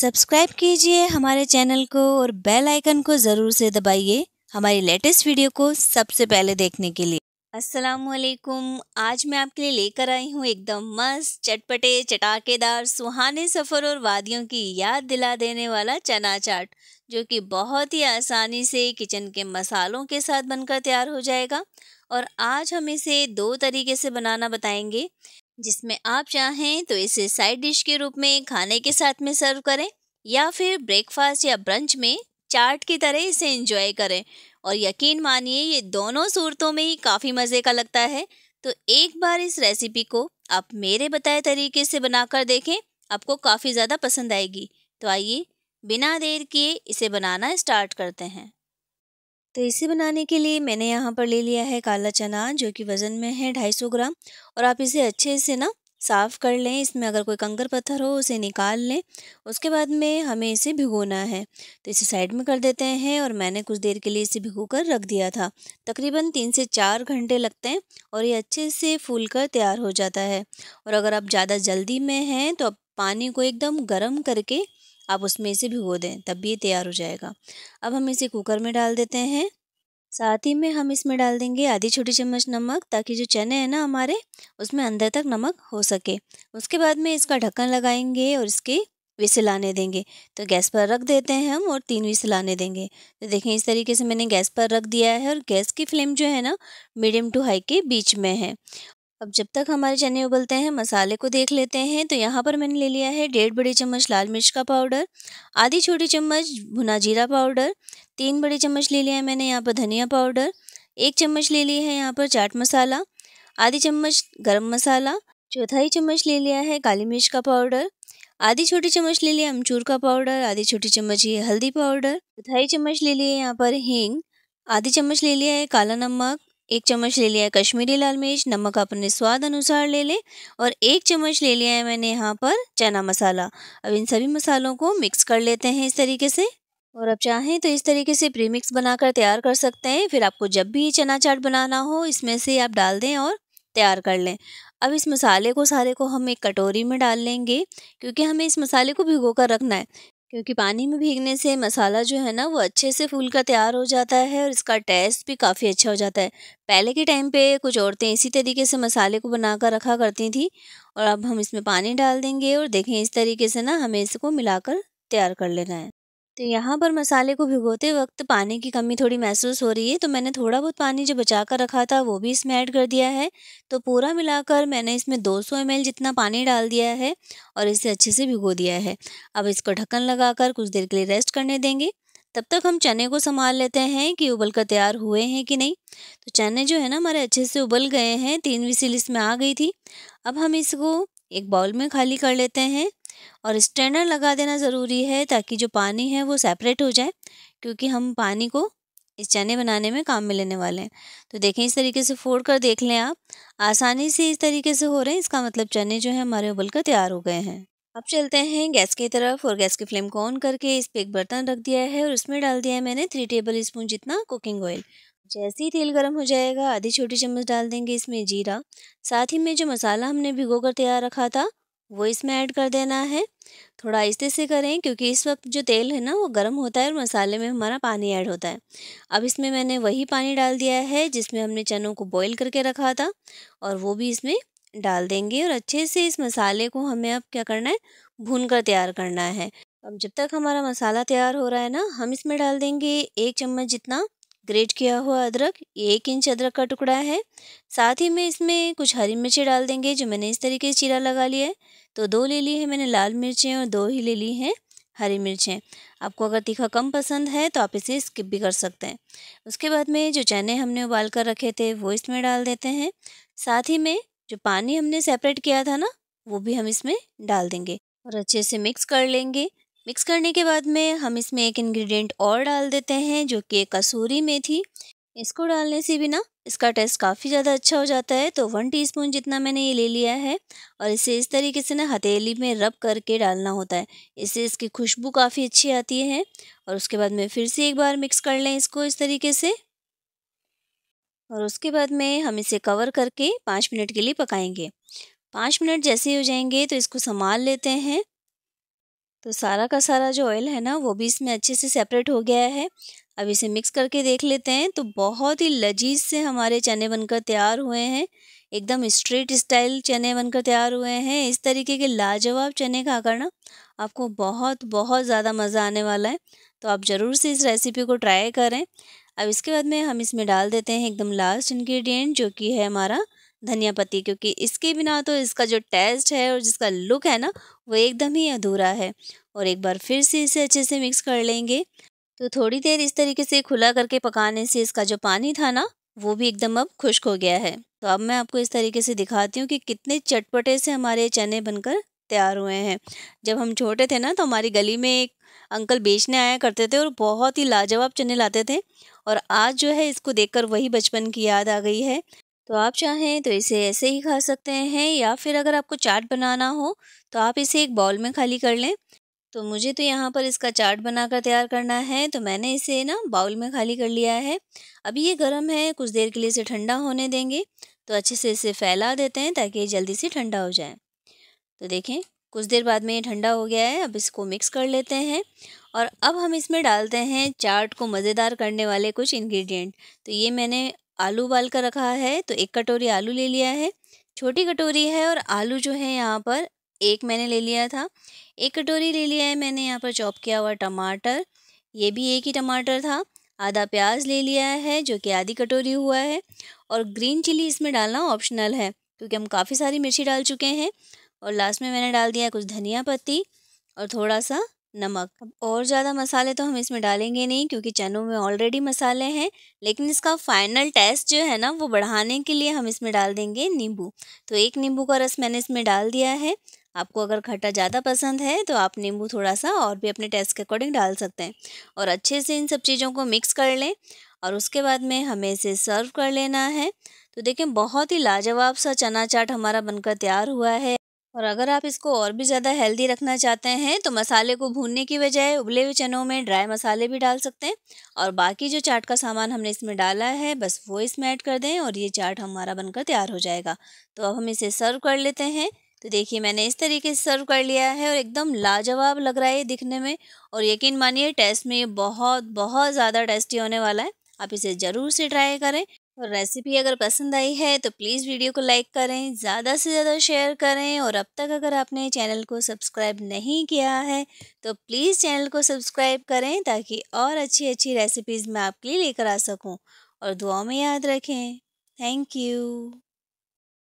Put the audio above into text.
subscribe कीजिए हमारे channel को और बेल आइकन को ज़रूर से दबाइए हमारी लेटेस्ट वीडियो को सबसे पहले देखने के लिए असलकुम आज मैं आपके लिए लेकर आई हूँ एकदम मस्त चटपटे चटाकेदार सुहाने सफ़र और वादियों की याद दिला देने वाला चना चाट जो कि बहुत ही आसानी से किचन के मसालों के साथ बनकर तैयार हो जाएगा और आज हम इसे दो तरीके से बनाना बताएंगे जिसमें आप चाहें तो इसे साइड डिश के रूप में खाने के साथ में सर्व करें या फिर ब्रेकफास्ट या ब्रंच में चाट की तरह इसे इंजॉय करें और यकीन मानिए ये दोनों सूरतों में ही काफ़ी मज़े का लगता है तो एक बार इस रेसिपी को आप मेरे बताए तरीके से बनाकर देखें आपको काफ़ी ज़्यादा पसंद आएगी तो आइए बिना देर किए इसे बनाना स्टार्ट करते हैं तो इसे बनाने के लिए मैंने यहाँ पर ले लिया है काला चना जो कि वज़न में है ढाई सौ ग्राम और आप इसे अच्छे से ना साफ़ कर लें इसमें अगर कोई कंकर पत्थर हो उसे निकाल लें उसके बाद में हमें इसे भिगोना है तो इसे साइड में कर देते हैं और मैंने कुछ देर के लिए इसे भिगो कर रख दिया था तकरीबन तीन से चार घंटे लगते हैं और ये अच्छे से फूल कर तैयार हो जाता है और अगर आप ज़्यादा जल्दी में हैं तो आप पानी को एकदम गर्म करके आप उसमें इसे भिगो दें तब भी ये तैयार हो जाएगा अब हम इसे कुकर में डाल देते हैं साथ ही में हम इसमें डाल देंगे आधी छोटी चम्मच नमक ताकि जो चने हैं ना हमारे उसमें अंदर तक नमक हो सके उसके बाद में इसका ढक्कन लगाएंगे और इसके विसल आने देंगे तो गैस पर रख देते हैं हम और तीन विसल आने देंगे तो देखें इस तरीके से मैंने गैस पर रख दिया है और गैस की फ्लेम जो है ना मीडियम टू हाई के बीच में है अब जब तक हमारे चने उबलते हैं मसाले को देख लेते हैं तो यहाँ पर मैंने ले लिया है डेढ़ बड़ी चम्मच लाल मिर्च का पाउडर आधी छोटी चम्मच भुना जीरा पाउडर तीन बड़े चम्मच ले लिया है मैंने यहाँ पर धनिया पाउडर एक चम्मच ले लिया है यहाँ पर चाट मसाला आधी चम्मच गर्म मसाला चौथाई चम्मच ले लिया है काली मिर्च का पाउडर आधी छोटी चम्मच ले लिया अमचूर का पाउडर आधी छोटी चम्मच ये हल्दी पाउडर चौथाई चम्मच ले है यहाँ पर हींग आधी चम्मच ले लिया है काला नमक एक चम्मच ले लिया है कश्मीरी लाल मिर्च नमक अपने स्वाद अनुसार ले लें और एक चम्मच ले लिया है मैंने यहाँ पर चना मसाला अब इन सभी मसालों को मिक्स कर लेते हैं इस तरीके से और अब चाहें तो इस तरीके से प्रीमिक्स बनाकर तैयार कर सकते हैं फिर आपको जब भी चना चाट बनाना हो इसमें से आप डाल दें और तैयार कर लें अब इस मसाले को सारे को हम एक कटोरी में डाल लेंगे क्योंकि हमें इस मसाले को भिगो कर रखना है क्योंकि पानी में भीगने से मसाला जो है ना वो अच्छे से फूल का तैयार हो जाता है और इसका टेस्ट भी काफ़ी अच्छा हो जाता है पहले के टाइम पे कुछ औरतें इसी तरीके से मसाले को बना कर रखा करती थी और अब हम इसमें पानी डाल देंगे और देखें इस तरीके से ना हमें इसको मिलाकर तैयार कर लेना है तो यहाँ पर मसाले को भिगोते वक्त पानी की कमी थोड़ी महसूस हो रही है तो मैंने थोड़ा बहुत पानी जो बचा कर रखा था वो भी इसमें ऐड कर दिया है तो पूरा मिलाकर मैंने इसमें 200 सौ जितना पानी डाल दिया है और इसे अच्छे से भिगो दिया है अब इसको ढक्कन लगाकर कुछ देर के लिए रेस्ट करने देंगे तब तक हम चने को संभाल लेते हैं कि उबल कर तैयार हुए हैं कि नहीं तो चने जो है ना हमारे अच्छे से उबल गए हैं तीन विसिल इसमें आ गई थी अब हम इसको एक बाउल में खाली कर लेते हैं और स्ट्रेनर लगा देना ज़रूरी है ताकि जो पानी है वो सेपरेट हो जाए क्योंकि हम पानी को इस चने बनाने में काम में लेने वाले हैं तो देखें इस तरीके से फोड़ कर देख लें आप आसानी से इस तरीके से हो रहे हैं इसका मतलब चने जो है हमारे उबल कर तैयार हो गए हैं अब चलते हैं गैस की तरफ और गैस की फ्लेम को ऑन करके इस पर एक बर्तन रख दिया है और उसमें डाल दिया है मैंने थ्री टेबल स्पून जितना कुकिंग ऑयल जैसे ही तेल गर्म हो जाएगा आधी छोटी चम्मच डाल देंगे इसमें जीरा साथ ही में जो मसाला हमने भिगो कर तैयार रखा था वो इसमें ऐड कर देना है थोड़ा आहिस्ते से करें क्योंकि इस वक्त जो तेल है ना वो गर्म होता है और मसाले में हमारा पानी ऐड होता है अब इसमें मैंने वही पानी डाल दिया है जिसमें हमने चनों को बॉईल करके रखा था और वो भी इसमें डाल देंगे और अच्छे से इस मसाले को हमें अब क्या करना है भून कर तैयार करना है अब जब तक हमारा मसाला तैयार हो रहा है ना हम इसमें डाल देंगे एक चम्मच जितना ग्रेट किया हुआ अदरक एक इंच अदरक का टुकड़ा है साथ ही में इसमें कुछ हरी मिर्ची डाल देंगे जो मैंने इस तरीके से चीरा लगा लिया है तो दो ले ली है मैंने लाल मिर्चें और दो ही ले ली हैं हरी मिर्चें आपको अगर तीखा कम पसंद है तो आप इसे स्किप भी कर सकते हैं उसके बाद में जो चने हमने उबाल कर रखे थे वो इसमें डाल देते हैं साथ ही में जो पानी हमने सेपरेट किया था ना वो भी हम इसमें डाल देंगे और अच्छे से मिक्स कर लेंगे मिक्स करने के बाद में हम इसमें एक इंग्रेडिएंट और डाल देते हैं जो कि कसूरी मेथी इसको डालने से भी ना इसका टेस्ट काफ़ी ज़्यादा अच्छा हो जाता है तो वन टीस्पून जितना मैंने ये ले लिया है और इसे इस तरीके से ना हथेली में रब करके डालना होता है इससे इसकी खुशबू काफ़ी अच्छी आती है और उसके बाद में फिर से एक बार मिक्स कर लें इसको इस तरीके से और उसके बाद में हम इसे कवर करके पाँच मिनट के लिए पकाएंगे पाँच मिनट जैसे ही हो जाएंगे तो इसको संभाल लेते हैं तो सारा का सारा जो ऑयल है ना वो भी इसमें अच्छे से सेपरेट हो गया है अब इसे मिक्स करके देख लेते हैं तो बहुत ही लजीज से हमारे चने बनकर तैयार हुए हैं एकदम स्ट्रेट स्टाइल चने बनकर तैयार हुए हैं इस तरीके के लाजवाब चने का ना आपको बहुत बहुत ज़्यादा मज़ा आने वाला है तो आप ज़रूर से इस रेसिपी को ट्राई करें अब इसके बाद में हम इसमें डाल देते हैं एकदम लास्ट इन्ग्रीडियंट जो कि है हमारा धनिया पत्ती क्योंकि इसके बिना तो इसका जो टेस्ट है और जिसका लुक है ना वो एकदम ही अधूरा है और एक बार फिर से इसे अच्छे से मिक्स कर लेंगे तो थोड़ी देर इस तरीके से खुला करके पकाने से इसका जो पानी था ना वो भी एकदम अब खुश्क हो गया है तो अब मैं आपको इस तरीके से दिखाती हूँ कि कितने चटपटे से हमारे चने बनकर तैयार हुए हैं जब हम छोटे थे ना तो हमारी गली में एक अंकल बेचने आया करते थे और बहुत ही लाजवाब चने लाते थे और आज जो है इसको देखकर वही बचपन की याद आ गई है तो आप चाहें तो इसे ऐसे ही खा सकते हैं या फिर अगर आपको चाट बनाना हो तो आप इसे एक बाउल में खाली कर लें तो मुझे तो यहाँ पर इसका चाट बनाकर तैयार करना है तो मैंने इसे ना बाउल में खाली कर लिया है अभी ये गर्म है कुछ देर के लिए इसे ठंडा होने देंगे तो अच्छे से इसे फैला देते हैं ताकि ये जल्दी से ठंडा हो जाए तो देखें कुछ देर बाद में ये ठंडा हो गया है अब इसको मिक्स कर लेते हैं और अब हम इसमें डालते हैं चाट को मज़ेदार करने वाले कुछ इन्ग्रीडियंट तो ये मैंने आलू उबाल कर रखा है तो एक कटोरी आलू ले लिया है छोटी कटोरी है और आलू जो है यहाँ पर एक मैंने ले लिया था एक कटोरी ले लिया है मैंने यहाँ पर चॉप किया हुआ टमाटर ये भी एक ही टमाटर था आधा प्याज ले लिया है जो कि आधी कटोरी हुआ है और ग्रीन चिली इसमें डालना ऑप्शनल है क्योंकि हम काफ़ी सारी मिर्ची डाल चुके हैं और लास्ट में मैंने डाल दिया है कुछ धनिया पत्ती और थोड़ा सा नमक और ज़्यादा मसाले तो हम इसमें डालेंगे नहीं क्योंकि चनों में ऑलरेडी मसाले हैं लेकिन इसका फाइनल टेस्ट जो है ना वो बढ़ाने के लिए हम इसमें डाल देंगे नींबू तो एक नींबू का रस मैंने इसमें डाल दिया है आपको अगर खट्टा ज़्यादा पसंद है तो आप नींबू थोड़ा सा और भी अपने टेस्ट के अकॉर्डिंग डाल सकते हैं और अच्छे से इन सब चीज़ों को मिक्स कर लें और उसके बाद में हमें इसे सर्व कर लेना है तो देखें बहुत ही लाजवाब सा चना चाट हमारा बनकर तैयार हुआ है और अगर आप इसको और भी ज़्यादा हेल्दी रखना चाहते हैं तो मसाले को भूनने की बजाय उबले हुए चनों में ड्राई मसाले भी डाल सकते हैं और बाकी जो चाट का सामान हमने इसमें डाला है बस वो इसमें ऐड कर दें और ये चाट हमारा बनकर तैयार हो जाएगा तो अब हम इसे सर्व कर लेते हैं तो देखिए मैंने इस तरीके से सर्व कर लिया है और एकदम लाजवाब लग रहा है दिखने में और यकीन मानिए टेस्ट में ये बहुत बहुत ज़्यादा टेस्टी होने वाला है आप इसे ज़रूर से ट्राई करें और रेसिपी अगर पसंद आई है तो प्लीज़ वीडियो को लाइक करें ज़्यादा से ज़्यादा शेयर करें और अब तक अगर आपने चैनल को सब्सक्राइब नहीं किया है तो प्लीज़ चैनल को सब्सक्राइब करें ताकि और अच्छी अच्छी रेसिपीज़ मैं आपके लिए लेकर आ सकूँ और दुआओं में याद रखें थैंक यू